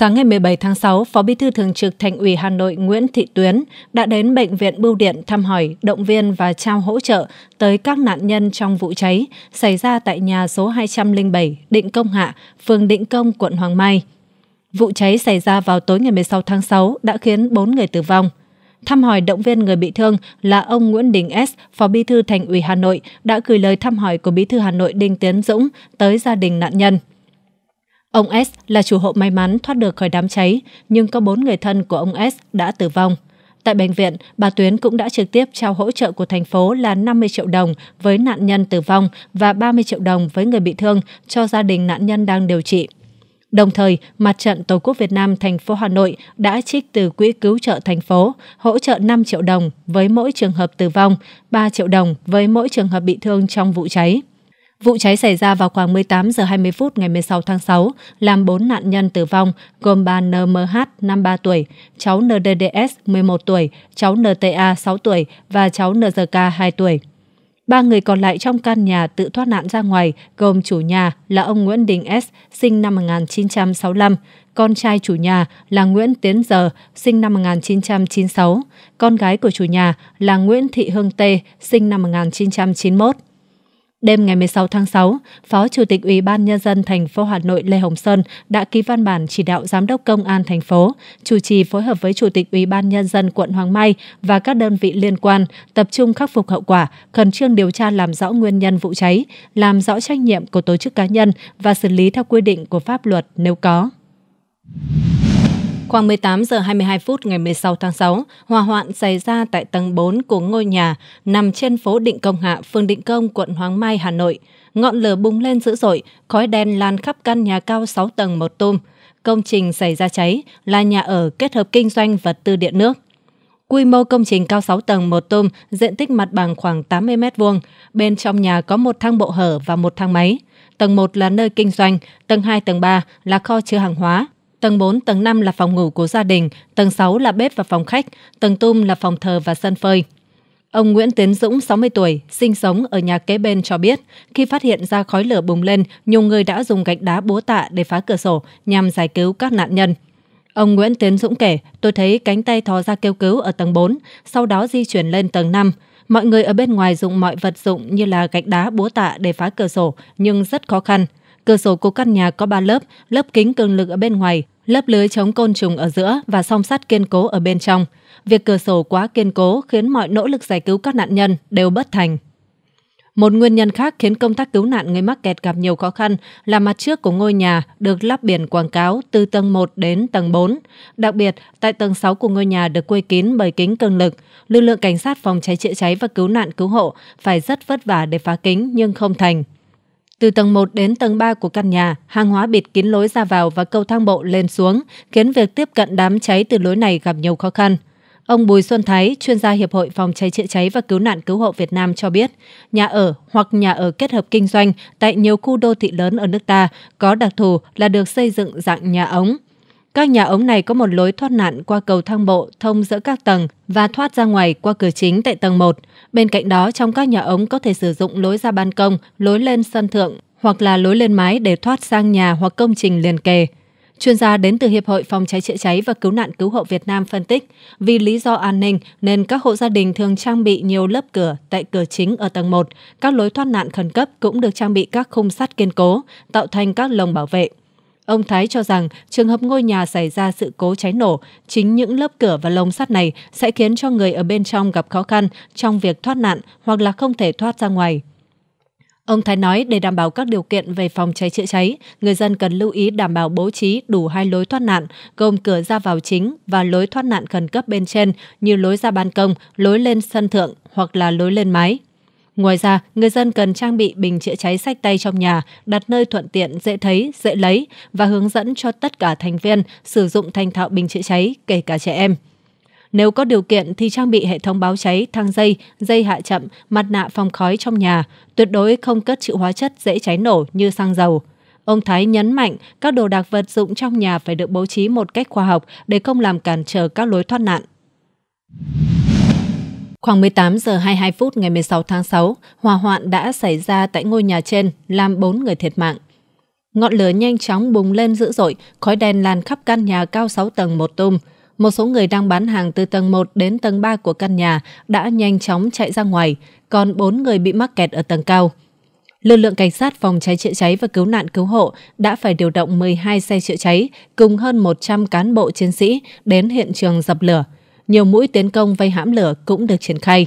Sáng ngày 17 tháng 6, Phó Bí thư Thường trực Thành ủy Hà Nội Nguyễn Thị Tuyến đã đến Bệnh viện Bưu điện thăm hỏi, động viên và trao hỗ trợ tới các nạn nhân trong vụ cháy xảy ra tại nhà số 207 Định Công Hạ, phường Định Công, quận Hoàng Mai. Vụ cháy xảy ra vào tối ngày 16 tháng 6 đã khiến 4 người tử vong. Thăm hỏi động viên người bị thương là ông Nguyễn Đình S, Phó Bí thư Thành ủy Hà Nội, đã gửi lời thăm hỏi của Bí thư Hà Nội Đinh Tiến Dũng tới gia đình nạn nhân. Ông S là chủ hộ may mắn thoát được khỏi đám cháy, nhưng có bốn người thân của ông S đã tử vong. Tại bệnh viện, bà Tuyến cũng đã trực tiếp trao hỗ trợ của thành phố là 50 triệu đồng với nạn nhân tử vong và 30 triệu đồng với người bị thương cho gia đình nạn nhân đang điều trị. Đồng thời, Mặt trận Tổ quốc Việt Nam thành phố Hà Nội đã trích từ Quỹ cứu trợ thành phố, hỗ trợ 5 triệu đồng với mỗi trường hợp tử vong, 3 triệu đồng với mỗi trường hợp bị thương trong vụ cháy. Vụ cháy xảy ra vào khoảng 18 giờ 20 phút ngày 16 tháng 6, làm 4 nạn nhân tử vong, gồm bà NMH 53 tuổi, cháu NDDS 11 tuổi, cháu NTA 6 tuổi và cháu NGK 2 tuổi. Ba người còn lại trong căn nhà tự thoát nạn ra ngoài, gồm chủ nhà là ông Nguyễn Đình S, sinh năm 1965, con trai chủ nhà là Nguyễn Tiến Giờ, sinh năm 1996, con gái của chủ nhà là Nguyễn Thị Hương Tê, sinh năm 1991. Đêm ngày 16 tháng 6, Phó Chủ tịch Ủy ban nhân dân thành phố Hà Nội Lê Hồng Sơn đã ký văn bản chỉ đạo Giám đốc Công an thành phố chủ trì phối hợp với Chủ tịch Ủy ban nhân dân quận Hoàng Mai và các đơn vị liên quan tập trung khắc phục hậu quả, khẩn trương điều tra làm rõ nguyên nhân vụ cháy, làm rõ trách nhiệm của tổ chức cá nhân và xử lý theo quy định của pháp luật nếu có. Khoảng 18 giờ 22 phút ngày 16 tháng 6, hỏa hoạn xảy ra tại tầng 4 của ngôi nhà nằm trên phố Định Công Hạ, phường Định Công, quận Hoàng Mai, Hà Nội. Ngọn lửa bùng lên dữ dội, khói đen lan khắp căn nhà cao 6 tầng một tum. Công trình xảy ra cháy là nhà ở kết hợp kinh doanh vật tư điện nước. Quy mô công trình cao 6 tầng một tum, diện tích mặt bằng khoảng 80 m2. Bên trong nhà có một thang bộ hở và một thang máy. Tầng 1 là nơi kinh doanh, tầng 2, tầng 3 là kho chứa hàng hóa, Tầng 4, tầng 5 là phòng ngủ của gia đình, tầng 6 là bếp và phòng khách, tầng tum là phòng thờ và sân phơi. Ông Nguyễn Tiến Dũng, 60 tuổi, sinh sống ở nhà kế bên cho biết, khi phát hiện ra khói lửa bùng lên, nhiều người đã dùng gạch đá búa tạ để phá cửa sổ nhằm giải cứu các nạn nhân. Ông Nguyễn Tiến Dũng kể, tôi thấy cánh tay thò ra kêu cứu ở tầng 4, sau đó di chuyển lên tầng 5. Mọi người ở bên ngoài dùng mọi vật dụng như là gạch đá búa tạ để phá cửa sổ, nhưng rất khó khăn – Cửa sổ của căn nhà có 3 lớp, lớp kính cường lực ở bên ngoài, lớp lưới chống côn trùng ở giữa và song sắt kiên cố ở bên trong. Việc cửa sổ quá kiên cố khiến mọi nỗ lực giải cứu các nạn nhân đều bất thành. Một nguyên nhân khác khiến công tác cứu nạn người mắc kẹt gặp nhiều khó khăn là mặt trước của ngôi nhà được lắp biển quảng cáo từ tầng 1 đến tầng 4. Đặc biệt, tại tầng 6 của ngôi nhà được quây kín bởi kính cường lực. Lực lượng cảnh sát phòng cháy chữa cháy và cứu nạn cứu hộ phải rất vất vả để phá kính nhưng không thành. Từ tầng 1 đến tầng 3 của căn nhà, hàng hóa bịt kín lối ra vào và cầu thang bộ lên xuống, khiến việc tiếp cận đám cháy từ lối này gặp nhiều khó khăn. Ông Bùi Xuân Thái, chuyên gia Hiệp hội Phòng cháy chữa cháy và Cứu nạn Cứu hộ Việt Nam cho biết, nhà ở hoặc nhà ở kết hợp kinh doanh tại nhiều khu đô thị lớn ở nước ta có đặc thù là được xây dựng dạng nhà ống, các nhà ống này có một lối thoát nạn qua cầu thang bộ thông giữa các tầng và thoát ra ngoài qua cửa chính tại tầng 1. Bên cạnh đó, trong các nhà ống có thể sử dụng lối ra ban công, lối lên sân thượng hoặc là lối lên mái để thoát sang nhà hoặc công trình liền kề. Chuyên gia đến từ Hiệp hội Phòng cháy chữa cháy và Cứu nạn Cứu hộ Việt Nam phân tích, vì lý do an ninh nên các hộ gia đình thường trang bị nhiều lớp cửa tại cửa chính ở tầng 1, các lối thoát nạn khẩn cấp cũng được trang bị các khung sắt kiên cố, tạo thành các lồng bảo vệ. Ông Thái cho rằng trường hợp ngôi nhà xảy ra sự cố cháy nổ, chính những lớp cửa và lồng sắt này sẽ khiến cho người ở bên trong gặp khó khăn trong việc thoát nạn hoặc là không thể thoát ra ngoài. Ông Thái nói để đảm bảo các điều kiện về phòng cháy chữa cháy, người dân cần lưu ý đảm bảo bố trí đủ hai lối thoát nạn, gồm cửa ra vào chính và lối thoát nạn khẩn cấp bên trên như lối ra ban công, lối lên sân thượng hoặc là lối lên mái. Ngoài ra, người dân cần trang bị bình chữa cháy sách tay trong nhà, đặt nơi thuận tiện, dễ thấy, dễ lấy và hướng dẫn cho tất cả thành viên sử dụng thành thạo bình chữa cháy, kể cả trẻ em. Nếu có điều kiện thì trang bị hệ thống báo cháy, thang dây, dây hạ chậm, mặt nạ phòng khói trong nhà, tuyệt đối không cất chữ hóa chất dễ cháy nổ như xăng dầu. Ông Thái nhấn mạnh các đồ đạc vật dụng trong nhà phải được bố trí một cách khoa học để không làm cản trở các lối thoát nạn. Khoảng 18 giờ 22 phút ngày 16 tháng 6, hỏa hoạn đã xảy ra tại ngôi nhà trên, làm 4 người thiệt mạng. Ngọn lửa nhanh chóng bùng lên dữ dội, khói đen lan khắp căn nhà cao 6 tầng một tum. Một số người đang bán hàng từ tầng 1 đến tầng 3 của căn nhà đã nhanh chóng chạy ra ngoài, còn 4 người bị mắc kẹt ở tầng cao. Lực lượng cảnh sát phòng cháy chữa cháy và cứu nạn cứu hộ đã phải điều động 12 xe chữa cháy cùng hơn 100 cán bộ chiến sĩ đến hiện trường dập lửa nhiều mũi tiến công vây hãm lửa cũng được triển khai.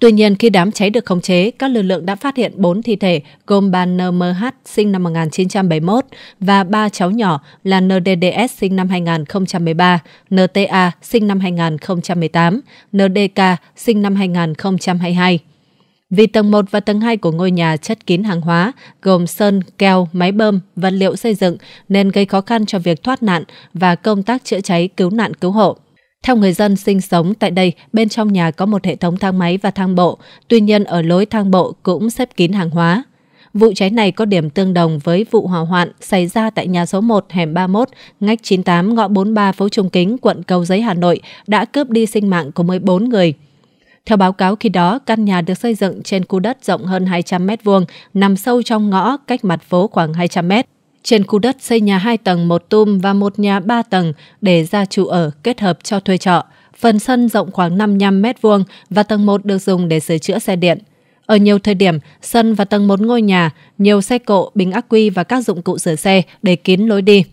Tuy nhiên, khi đám cháy được khống chế, các lực lượng đã phát hiện 4 thi thể gồm bà NMH sinh năm 1971 và ba cháu nhỏ là NDDS sinh năm 2013, NTA sinh năm 2018, NDK sinh năm 2022. Vì tầng 1 và tầng 2 của ngôi nhà chất kín hàng hóa, gồm sơn, keo, máy bơm, vật liệu xây dựng nên gây khó khăn cho việc thoát nạn và công tác chữa cháy cứu nạn cứu hộ. Theo người dân sinh sống tại đây, bên trong nhà có một hệ thống thang máy và thang bộ, tuy nhiên ở lối thang bộ cũng xếp kín hàng hóa. Vụ cháy này có điểm tương đồng với vụ hỏa hoạn xảy ra tại nhà số 1 hẻm 31, ngách 98 ngõ 43 phố Trung Kính, quận Cầu Giấy, Hà Nội đã cướp đi sinh mạng của 14 người. Theo báo cáo khi đó, căn nhà được xây dựng trên khu đất rộng hơn 200 m2, nằm sâu trong ngõ cách mặt phố khoảng 200 m. Trên khu đất xây nhà 2 tầng một tum và một nhà 3 tầng để ra chủ ở kết hợp cho thuê trọ. Phần sân rộng khoảng 55 m2 và tầng 1 được dùng để sửa chữa xe điện. Ở nhiều thời điểm, sân và tầng một ngôi nhà, nhiều xe cộ, bình ắc quy và các dụng cụ sửa xe để kín lối đi.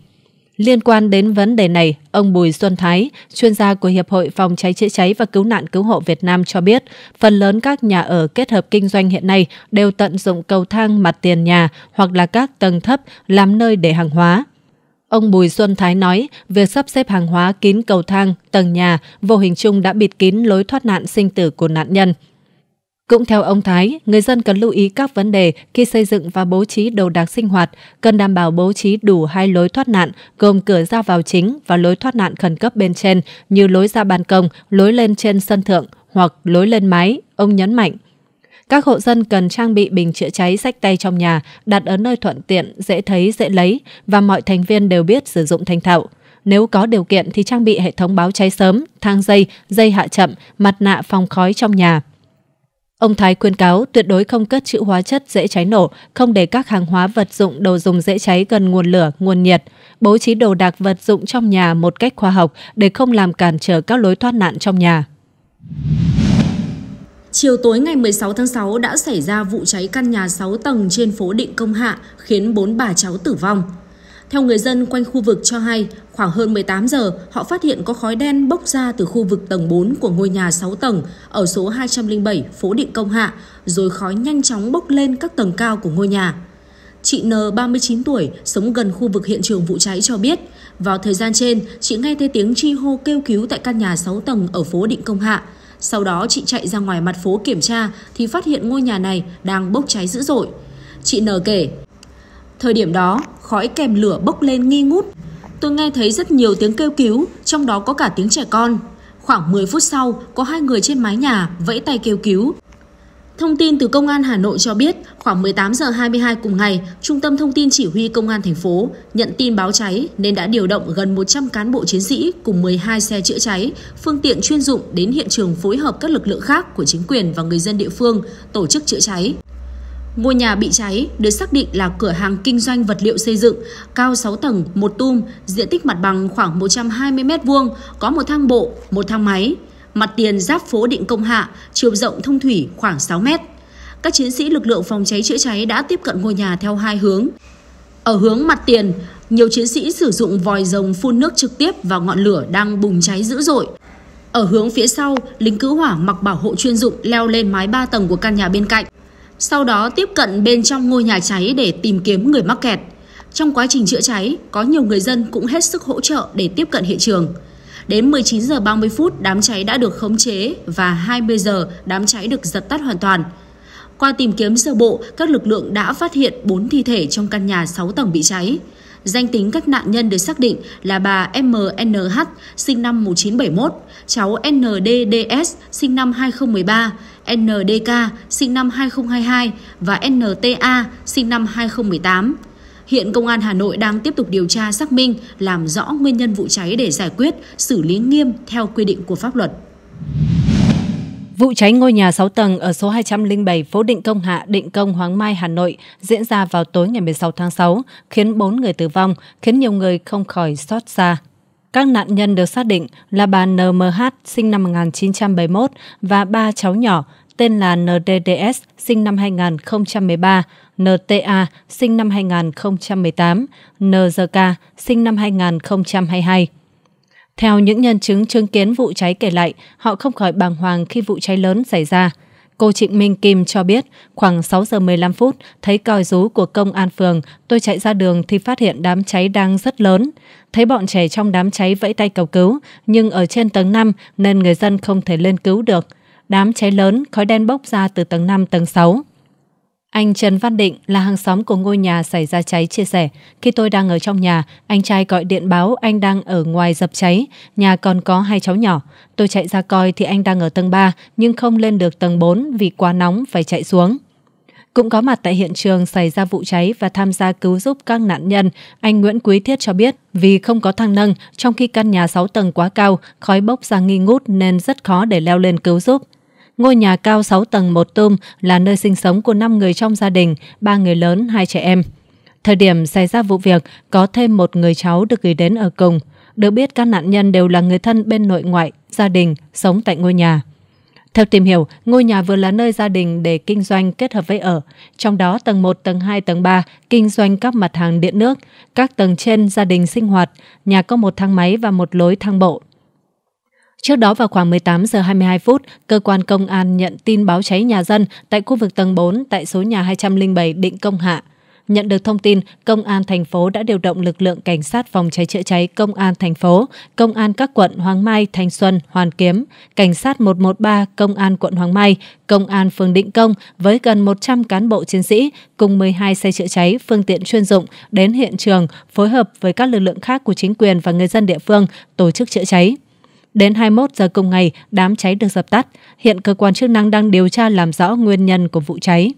Liên quan đến vấn đề này, ông Bùi Xuân Thái, chuyên gia của Hiệp hội Phòng cháy chữa cháy và Cứu nạn Cứu hộ Việt Nam cho biết, phần lớn các nhà ở kết hợp kinh doanh hiện nay đều tận dụng cầu thang mặt tiền nhà hoặc là các tầng thấp làm nơi để hàng hóa. Ông Bùi Xuân Thái nói, việc sắp xếp hàng hóa kín cầu thang, tầng nhà vô hình chung đã bịt kín lối thoát nạn sinh tử của nạn nhân – cũng theo ông Thái, người dân cần lưu ý các vấn đề khi xây dựng và bố trí đồ đạc sinh hoạt, cần đảm bảo bố trí đủ hai lối thoát nạn, gồm cửa ra vào chính và lối thoát nạn khẩn cấp bên trên như lối ra ban công, lối lên trên sân thượng hoặc lối lên mái, ông nhấn mạnh. Các hộ dân cần trang bị bình chữa cháy sách tay trong nhà, đặt ở nơi thuận tiện, dễ thấy, dễ lấy và mọi thành viên đều biết sử dụng thành thạo. Nếu có điều kiện thì trang bị hệ thống báo cháy sớm, thang dây, dây hạ chậm, mặt nạ phòng khói trong nhà. Ông Thái khuyên cáo tuyệt đối không cất trữ hóa chất dễ cháy nổ, không để các hàng hóa vật dụng đồ dùng dễ cháy gần nguồn lửa, nguồn nhiệt. Bố trí đồ đạc vật dụng trong nhà một cách khoa học để không làm cản trở các lối thoát nạn trong nhà. Chiều tối ngày 16 tháng 6 đã xảy ra vụ cháy căn nhà 6 tầng trên phố Định Công Hạ khiến 4 bà cháu tử vong. Theo người dân quanh khu vực cho hay, khoảng hơn 18 giờ, họ phát hiện có khói đen bốc ra từ khu vực tầng 4 của ngôi nhà 6 tầng ở số 207 phố Định Công Hạ, rồi khói nhanh chóng bốc lên các tầng cao của ngôi nhà. Chị N, 39 tuổi, sống gần khu vực hiện trường vụ cháy cho biết, vào thời gian trên, chị nghe thấy tiếng chi hô kêu cứu tại căn nhà 6 tầng ở phố Định Công Hạ. Sau đó chị chạy ra ngoài mặt phố kiểm tra thì phát hiện ngôi nhà này đang bốc cháy dữ dội. Chị N kể, thời điểm đó khói kèm lửa bốc lên nghi ngút. Tôi nghe thấy rất nhiều tiếng kêu cứu, trong đó có cả tiếng trẻ con. Khoảng 10 phút sau, có hai người trên mái nhà vẫy tay kêu cứu. Thông tin từ Công an Hà Nội cho biết, khoảng 18 giờ 22 cùng ngày, Trung tâm Thông tin Chỉ huy Công an thành phố nhận tin báo cháy nên đã điều động gần 100 cán bộ chiến sĩ cùng 12 xe chữa cháy, phương tiện chuyên dụng đến hiện trường phối hợp các lực lượng khác của chính quyền và người dân địa phương tổ chức chữa cháy. Ngôi nhà bị cháy được xác định là cửa hàng kinh doanh vật liệu xây dựng, cao 6 tầng, một tum, diện tích mặt bằng khoảng 120 m2, có một thang bộ, một thang máy. Mặt tiền giáp phố Định Công Hạ, chiều rộng thông thủy khoảng 6 m. Các chiến sĩ lực lượng phòng cháy chữa cháy đã tiếp cận ngôi nhà theo hai hướng. Ở hướng mặt tiền, nhiều chiến sĩ sử dụng vòi rồng phun nước trực tiếp vào ngọn lửa đang bùng cháy dữ dội. Ở hướng phía sau, lính cứu hỏa mặc bảo hộ chuyên dụng leo lên mái 3 tầng của căn nhà bên cạnh sau đó tiếp cận bên trong ngôi nhà cháy để tìm kiếm người mắc kẹt. Trong quá trình chữa cháy, có nhiều người dân cũng hết sức hỗ trợ để tiếp cận hiện trường. Đến 19 giờ 30 phút, đám cháy đã được khống chế và 20 giờ đám cháy được dập tắt hoàn toàn. Qua tìm kiếm sơ bộ, các lực lượng đã phát hiện 4 thi thể trong căn nhà 6 tầng bị cháy. Danh tính các nạn nhân được xác định là bà MNH sinh năm 1971, cháu NDDS sinh năm 2013, NDK sinh năm 2022 và NTA sinh năm 2018. Hiện Công an Hà Nội đang tiếp tục điều tra xác minh, làm rõ nguyên nhân vụ cháy để giải quyết, xử lý nghiêm theo quy định của pháp luật. Vụ cháy ngôi nhà 6 tầng ở số 207 phố Định Công Hạ, Định Công, Hoàng Mai, Hà Nội diễn ra vào tối ngày 16 tháng 6, khiến 4 người tử vong, khiến nhiều người không khỏi xót xa. Các nạn nhân được xác định là bà NMH sinh năm 1971 và ba cháu nhỏ tên là NDDS sinh năm 2013, NTA sinh năm 2018, NZK sinh năm 2022. Theo những nhân chứng chứng kiến vụ cháy kể lại, họ không khỏi bàng hoàng khi vụ cháy lớn xảy ra. Cô Trịnh Minh Kim cho biết, khoảng 6 giờ 15 phút, thấy còi rú của công an phường, tôi chạy ra đường thì phát hiện đám cháy đang rất lớn. Thấy bọn trẻ trong đám cháy vẫy tay cầu cứu, nhưng ở trên tầng 5 nên người dân không thể lên cứu được. Đám cháy lớn, khói đen bốc ra từ tầng 5 tầng 6. Anh Trần Văn Định là hàng xóm của ngôi nhà xảy ra cháy chia sẻ, khi tôi đang ở trong nhà, anh trai gọi điện báo anh đang ở ngoài dập cháy, nhà còn có hai cháu nhỏ. Tôi chạy ra coi thì anh đang ở tầng 3 nhưng không lên được tầng 4 vì quá nóng phải chạy xuống. Cũng có mặt tại hiện trường xảy ra vụ cháy và tham gia cứu giúp các nạn nhân, anh Nguyễn Quý Thiết cho biết vì không có thang nâng, trong khi căn nhà 6 tầng quá cao, khói bốc ra nghi ngút nên rất khó để leo lên cứu giúp. Ngôi nhà cao 6 tầng một tum là nơi sinh sống của 5 người trong gia đình, 3 người lớn, 2 trẻ em. Thời điểm xảy ra vụ việc, có thêm một người cháu được gửi đến ở cùng. Được biết các nạn nhân đều là người thân bên nội ngoại, gia đình, sống tại ngôi nhà. Theo tìm hiểu, ngôi nhà vừa là nơi gia đình để kinh doanh kết hợp với ở, trong đó tầng 1, tầng 2, tầng 3 kinh doanh các mặt hàng điện nước, các tầng trên gia đình sinh hoạt, nhà có một thang máy và một lối thang bộ. Trước đó vào khoảng 18 giờ 22 phút, cơ quan công an nhận tin báo cháy nhà dân tại khu vực tầng 4 tại số nhà 207 Định Công Hạ. Nhận được thông tin, công an thành phố đã điều động lực lượng cảnh sát phòng cháy chữa cháy công an thành phố, công an các quận Hoàng Mai, Thanh Xuân, Hoàn Kiếm, cảnh sát 113, công an quận Hoàng Mai, công an phường Định Công với gần 100 cán bộ chiến sĩ cùng 12 xe chữa cháy, phương tiện chuyên dụng đến hiện trường phối hợp với các lực lượng khác của chính quyền và người dân địa phương tổ chức chữa cháy. Đến 21 giờ cùng ngày, đám cháy được dập tắt. Hiện cơ quan chức năng đang điều tra làm rõ nguyên nhân của vụ cháy.